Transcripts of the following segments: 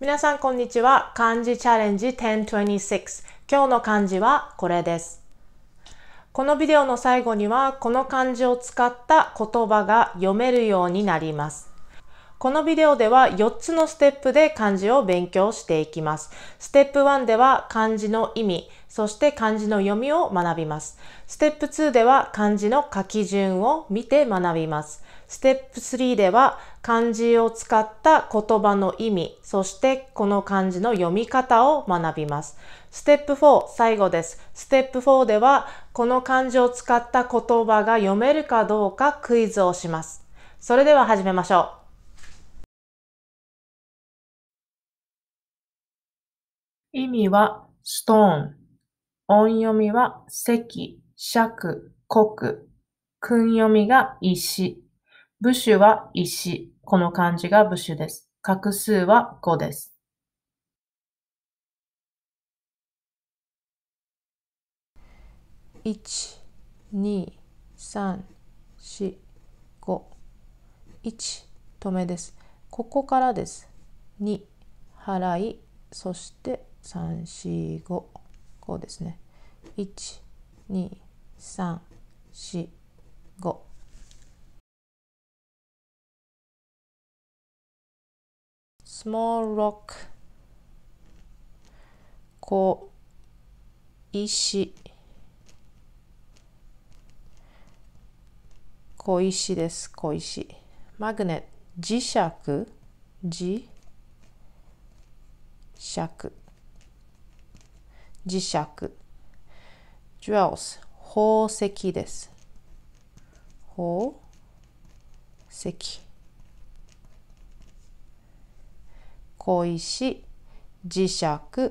皆さんこんにちは。漢字チャレンジ1026。今日の漢字はこれです。このビデオの最後にはこの漢字を使った言葉が読めるようになります。このビデオでは4つのステップで漢字を勉強していきます。ステップ1では漢字の意味、そして漢字の読みを学びます。ステップ2では漢字の書き順を見て学びます。ステップ3では漢字を使った言葉の意味、そしてこの漢字の読み方を学びます。ステップ4、最後です。ステップ4ではこの漢字を使った言葉が読めるかどうかクイズをします。それでは始めましょう。意味はストーン。音読みは石、尺、国。訓読みが石。部首は石。この漢字が部首です。画数は5です。1、2、3、4、5。1、止めです。ここからです。2、払い、そして345こうですね12345スモー l ロックこう石小石です、小石。マグネット、磁石、磁石。磁石。jewels 宝石です。宝石。小石、磁石、宝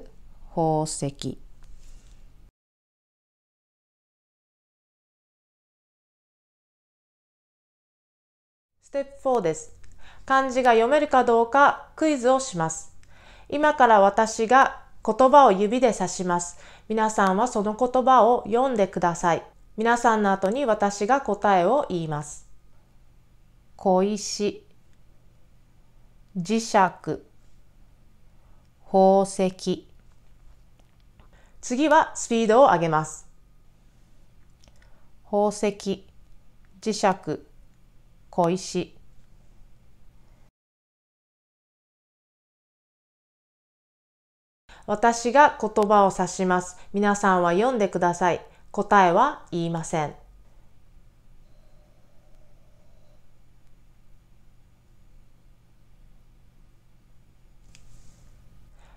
石。ステップ4です。漢字が読めるかどうかクイズをします。今から私が言葉を指で指します。皆さんはその言葉を読んでください。皆さんの後に私が答えを言います。小石、磁石、宝石。次はスピードを上げます。宝石、磁石、小石。私が言葉を指します。皆さんは読んでください。答えは言いません。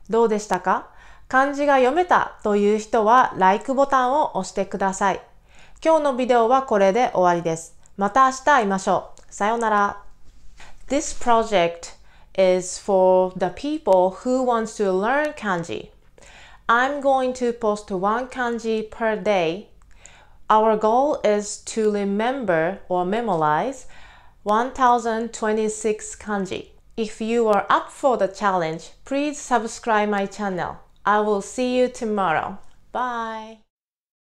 どうでしたか漢字が読めたという人は LIKE ボタンを押してください。今日のビデオはこれで終わりです。また明日会いましょう。さようなら。This project is for the people who wants to learn kanji. I'm going to post one kanji per day. Our goal is to remember or memorize 1026 kanji. If you are up for the challenge, please subscribe my channel. I will see you tomorrow. Bye!